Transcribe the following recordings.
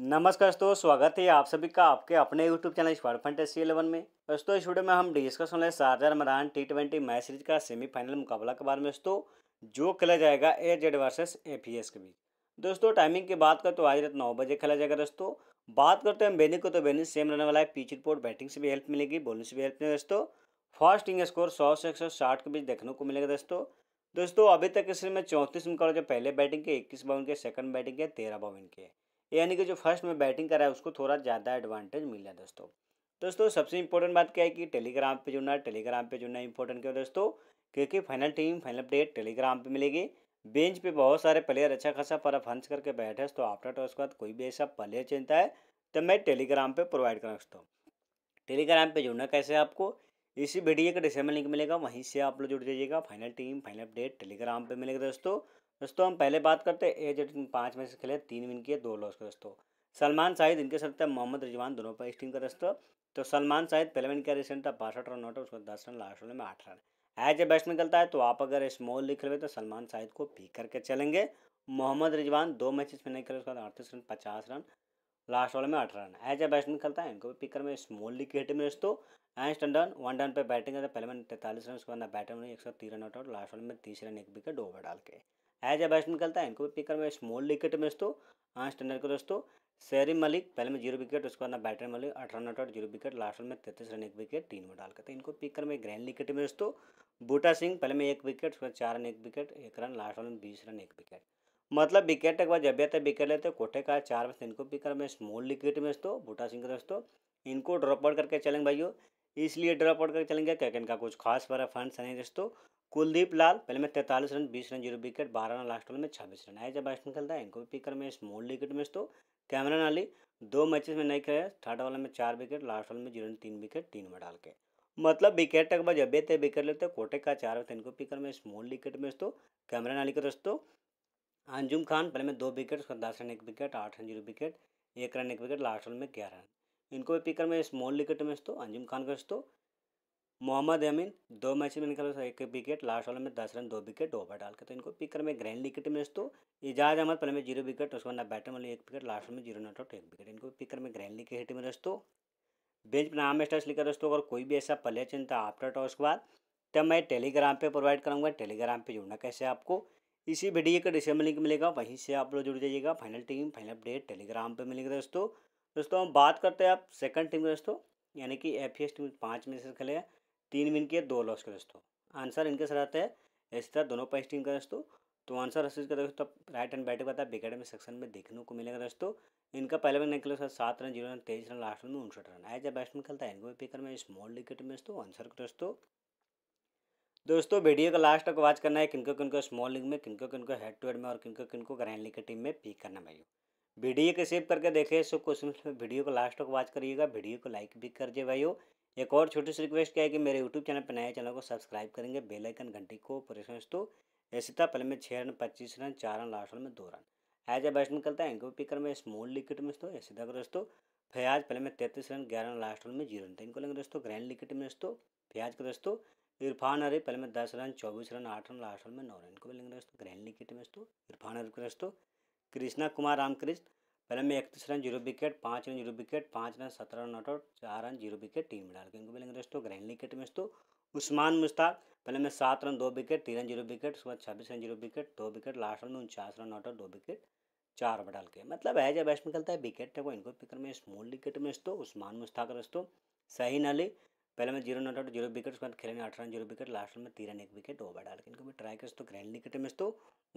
नमस्कार दोस्तों स्वागत है आप सभी का आपके अपने यूट्यूब चैनल स्पार फंटेसी इलेवन में दोस्तों इस वीडियो में हम डिस्कस होने Sharjah Ramadan T twenty match series का सेमीफाइनल मुकाबला के बारे में दोस्तों जो खेला जाएगा A Z versus A P S के बीच दोस्तों टाइमिंग की बात करें तो आज रात नौ बजे खेला जाएगा दोस्तों बात करते हैं बेनी को तो बेनी सेम रहने वाला है पिच रिपोर्ट बैटिंग से भी हेल्प मिलेगी बॉलिंग से भी हेल्प मिलेगी दोस्तों फर्स्ट इनिंग स्कोर सौ से एक के बीच देखने को मिलेगा दोस्तों दोस्तों अभी तक इसमें चौंतीस मुकाबले पहले बैटिंग के इक्कीस बाउन के सेकंड बैटिंग के तेरह बाउन के यानी कि जो फर्स्ट में बैटिंग करा है उसको थोड़ा ज़्यादा एडवांटेज जाए दोस्तों दोस्तों सबसे इंपॉर्टेंट बात क्या है कि टेलीग्राम पे जुड़ना टेलीग्राम पे जुड़ना इंपॉर्टेंट क्यों दोस्तों क्योंकि final team final update Telegram पे मिलेगी बेंच पे बहुत सारे प्लेयर अच्छा खासा पर फंस करके बैठे तो आफ्टर टॉस के बाद कोई भी ऐसा प्लेयर चिंता है तो मैं टेलीग्राम पर प्रोवाइड करा सकता हूँ टेलीग्राम पर जुड़ना कैसे आपको इसी वीडियो का डिसेम्बर लिंक मिलेगा वहीं से आप लोग जुड़ जाइएगा final team final update Telegram पर मिलेगा दोस्तों दोस्तों हम पहले बात करते हैं एज एटीन पाँच मैच खेले तीन विन किए दो लॉस के दोस्तों सलमान शाहिद इनके साथ था मोहम्मद रिजवान दोनों पर टीम का दोस्तों तो सलमान शाहिद पहले विन किया रिसेंट था बासठ रन आउट उसको दस रन लास्ट ओवर में आठ रन एज ए बैट्समैन निकलता है तो आप अगर स्मॉल लिख रहे तो सलमान शाहिद को पी करके चलेंगे मोहम्मद रिजवान दो मैचेस में नहीं खेले उसके बाद अड़तीस रन पचास रन लास्ट वाले में अठारह रन एज ए बैट्समैन खेलता है इनको भी पिकर में स्मॉल लीग की हिट में दोस्तों एंड रन वन रन पे बैटिंग करता है पहले मैंने तैंतालीस रन उसके बाद बैटर में एक सौ तीन रन आउट और लास्ट वाले में तीस रन एक विकेट ओवर डाल के एज ए बैट्समैन खेलता है इनको भी पिक करना स्मॉल विकेट में दोस्तों हाँ स्टैंडर्ड को दोस्तों शेरिम मलिक पहले में जीरो विकेट उसके बाद ना बैटर मलिक अठारह not out zero wicket last run में तैतीस रन एक विकेट तीन में डाल करते तो हैं इनको पिक कर मैं ग्रैंड विकेट में दोस्तों बूटा सिंह पहले में एक विकेट उसके बाद चार रन एक विकेट एक रन लास्ट रन में बीस रन एक विकेट मतलब विकेट के बाद जब भी विकेट लेते हैं कोठे का चार में इनको पिक कर में स्मॉल विकेट में दोस्तों बूटा सिंह दोस्तों इनको ड्रॉप आउट करके चलेंगे भाइयों इसलिए ड्रॉप आउट करके चलेंगे क्योंकि इनका कुछ खास बड़ा फंड्स नहीं दोस्तों कुलदीप लाल पहले में तैंतालीस रन बीस रन जीरो विकेट बारह रन लास्ट ओवर में छब्बीस रन आए जब बैट्समैन खेलता है इनको भी पिकर में स्मॉल विकेट में तो कैमरन अली दो मैचेस में नहीं खेले थर्ड ओवर में चार विकेट लास्ट ओवर में जीरो रन तीन विकेट तीन में डाल के मतलब विकेट तक बाद जब थे विकेट लेते कोटे का चार होते इनको पिकर में स्मॉल विकेट में तो कैमरन अली का दोस्तों अंजुम खान पहले में दो विकेट उसका दस रन एक विकेट आठ रन जीरो विकेट एक रन एक विकेट लास्ट ओवर में ग्यारह रन इनको भी पिकर में स्मॉल विकेट में तो अंजुम खान का दोस्तों मोहम्मद अमीन दो मैच में निकल एक विकेट लास्ट वाले में दस रन दो विकेट ओवर डाल के तो इनको पिकर में ग्रैंड विकेट में तो इजाज अहमद पहले में जीरो विकेट उसके बाद ना बैटर मतलब एक विकेट लास्ट में जीरो नॉट आउट तो एक विकेट इनको पिकर में ग्रैंड लीग के हिट में दोस्तों बेंच पर नाम स्टर्स लिखा दोस्तों अगर कोई भी ऐसा प्लेयर चिंता आफ्टर टॉस के बाद तब मैं टेलीग्राम पर प्रोवाइड करूँगा टेलीग्राम पर जुड़ना कैसे आपको इसी वीडियो का डिस्क्रिप्शन लिंक मिलेगा वहीं से आप लोग जुड़ जाइएगा final team final update Telegram पर मिलेगा दोस्तों दोस्तों हम बात करते हैं आप सेकंड टीम दोस्तों यानी कि एफ टीम पाँच में से खेले हैं तीन विन किए दो लॉस का दोस्तों आंसर इनके साथ तो तो आता है इसी तरह दोनों पाइस टीम का दोस्तों तो आंसर हसीज का दोस्तों राइट हैंड बैटिंग बताया विकेट में सेक्शन में देखने को मिलेगा दोस्तों इनका पहले में निकले सर सात रन जीरो रन तेईस रन लास्ट में उनसठ रन एज ए बैट्समैन खेलता है इनको पिकर में स्मॉल विकेट में दोस्तों आंसर दोस्तों दोस्तों वीडियो का लास्ट तक वॉच करना है किनको किनको स्मॉल लीग में किनको किनको हेड टू हेड में और किनको किनको ग्रैंड लीग की टीम में पिक करना भाई वीडियो के सेव करके देखें सब क्वेश्चन वीडियो को लास्ट तक वॉच करिएगा वीडियो को लाइक भी कर दिए भाई एक और छोटी सी रिक्वेस्ट क्या है कि मेरे यूट्यूब चैनल पर नए चैनल को सब्सक्राइब करेंगे बेलाइकन घंटी को प्रेस तो ऐसे था पहले में छः रन पच्चीस रन चार रन लास्ट रन में दो रन एज ए बैट्समैन करता है एंको पिकर में स्मॉल विकेट में दोस्तों ऐसे था दोस्तों फयाज पहले में तैंतीस रन ग्यारह रन लास्ट रन में जीरो रन तो इनको लेंगे दोस्तों ग्रैंड विकेट में दोस्तों फयाज का दोस्तों इरफान हरी पहले में दस रन चौबीस रन आठ रन लास्ट रन में नौ रन इनको लेंगे दोस्तों ग्रैंड विकेट में दोस्तों इरफान हरी दोस्तों कृष्णा कुमार रामकृष्ण पहले में इकतीस रन जीरो विकेट पाँच रन जीरो विकेट पाँच रन सत्रह रन नॉट आउट चार रन जीरो विकेट टीम डाल के इनको मिलेंगे दोस्तों ग्रैंड विकेट में दोस्तों उस्मान मुश्ताक पहले में सात रन दो विकेट तीन रन जीरो विकेट उसके बाद छब्बीस रन जीरो विकेट दो विकेट लास्ट रन में उनचास रन नॉट आउट दो विकेट चार ओवर डाल के मतलब है जब बैट्समैन खेलता है विकेट है वो इनको पिकर में स्मॉल विकेट में दोस्तों उस्मान मुश्ताक दोस्तों सही नली पहले में zero not out zero wicket उसके बाद खेले आठ run zero wicket last run में तीन रन एक विकेट ओवर डाल के इनको भी ट्राई करो ग्रैंड विकेट में दोस्तों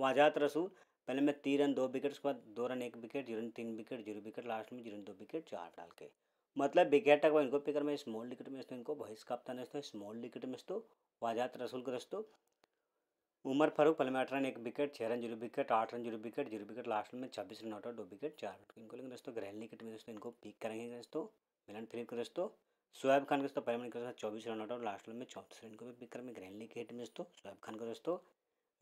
वाजात रसूल पहले मैं तीन रन दो विकेट उसके बाद दो रन एक विकेट जीरो रन तीन विकेट जीरो विकेट लास्ट में जीरो दो विकेट चार डाल के मतलब विकेट तक इनको पिकर में स्मॉल विकेट में इनको वॉइस कप्तान दोस्तों स्मॉल विकेट में तो वाजात रसूल के दोस्तों उमर फारूक पहले में आठ रन एक विकेट छः रन जीरो विकेट आठ run zero wicket zero wicket last में छब्बीस रन आउट और दो विकेट चार आउट इनको लेकिन दोस्तों ग्रहण विकेट में दोस्तों इनको पिक करेंगे दोस्तों मिलन फिलिप के दोस्तों शोएब खान के दोस्तों पहले में चौबीस रन आउट और लास्ट में चौबीस रन को पिक करेंगे में ग्रहण विकेट में दोस्तों शोएब खान के दोस्तों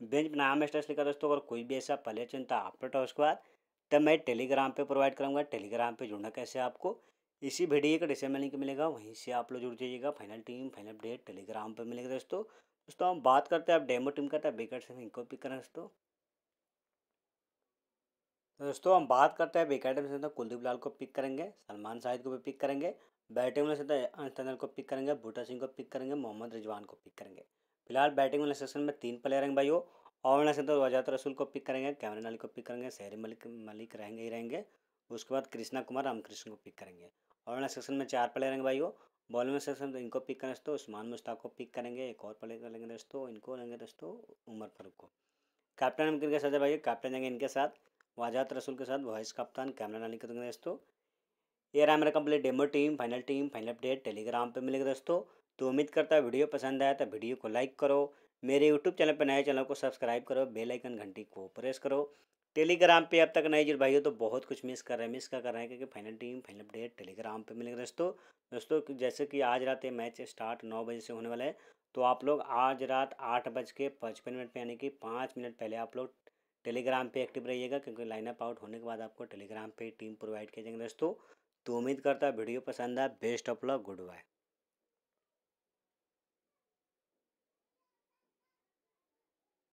बेंच में नाम स्टेटस लिखा दोस्तों अगर कोई भी ऐसा पहले चिंता आप हो उसके बाद तब मैं टेलीग्राम पे प्रोवाइड करूँगा टेलीग्राम पे जुड़ना कैसे आपको इसी वीडियो का डिसेंबर लिंक मिलेगा वहीं से आप लोग जुड़ जाइएगा final team final update Telegram पर मिलेगा दोस्तों दोस्तों हम बात करते हैं आप डेमो टीम का बेकर से इनको पिक करें दोस्तों दोस्तों हम बात करते हैं बेकर टीम से तो कुलदीप लाल को पिक करेंगे सलमान शाहिद को भी पिक करेंगे बैटिंग में से तो अंश को पिक करेंगे बूटा सिंह को पिक करेंगे मोहम्मद रिजवान को पिक करेंगे फिलहाल बैटिंग वाले सेक्शन में तीन प्लेयर हैं भाई वो ऑल सेक्शन तो वजात रसूल को पिक करेंगे कैमरन अली को पिक करेंगे सहरी मलिक मलिक रहेंगे ही रहेंगे उसके बाद कृष्णा कुमार रामकृष्ण को पिक करेंगे ऑल सेक्शन में चार प्लेयर हैं भाई वो बॉलिंग सेक्शन तो इनको पिक करें दोस्तों उस्मान मुश्ताक को पिक करेंगे एक और प्लेयर करेंगे लेंगे दोस्तों इनको लेंगे दोस्तों उमर फरूक को कैप्टन हम क्रिकेट सजा भाई कैप्टन जाएंगे इनके साथ वाजात रसूल के साथ वॉइस कप्तान कैमरन अली को देंगे दोस्तों ये रहा मेरा complete demo team final team final update Telegram पे मिलेगा दोस्तों तो उम्मीद करता है वीडियो पसंद आया तो वीडियो को लाइक करो मेरे यूट्यूब चैनल पर नए चैनल को सब्सक्राइब करो बेल आइकन घंटी को प्रेस करो टेलीग्राम पे अब तक नए जुड़ भाई हो तो बहुत कुछ मिस कर रहे हैं मिस क्या कर रहे हैं क्योंकि final team final update Telegram पे मिलेगा दोस्तों दोस्तों जैसे कि आज रात ये मैच स्टार्ट नौ बजे से होने वाला है तो आप लोग आज रात आठ बज के पचपन मिनट पर यानी कि पाँच मिनट पहले आप लोग टेलीग्राम पे एक्टिव रहिएगा क्योंकि लाइनअप आउट होने के बाद आपको टेलीग्राम पे टीम प्रोवाइड किया जाएंगे दोस्तों तो उम्मीद करता है वीडियो पसंद आया best of luck good bye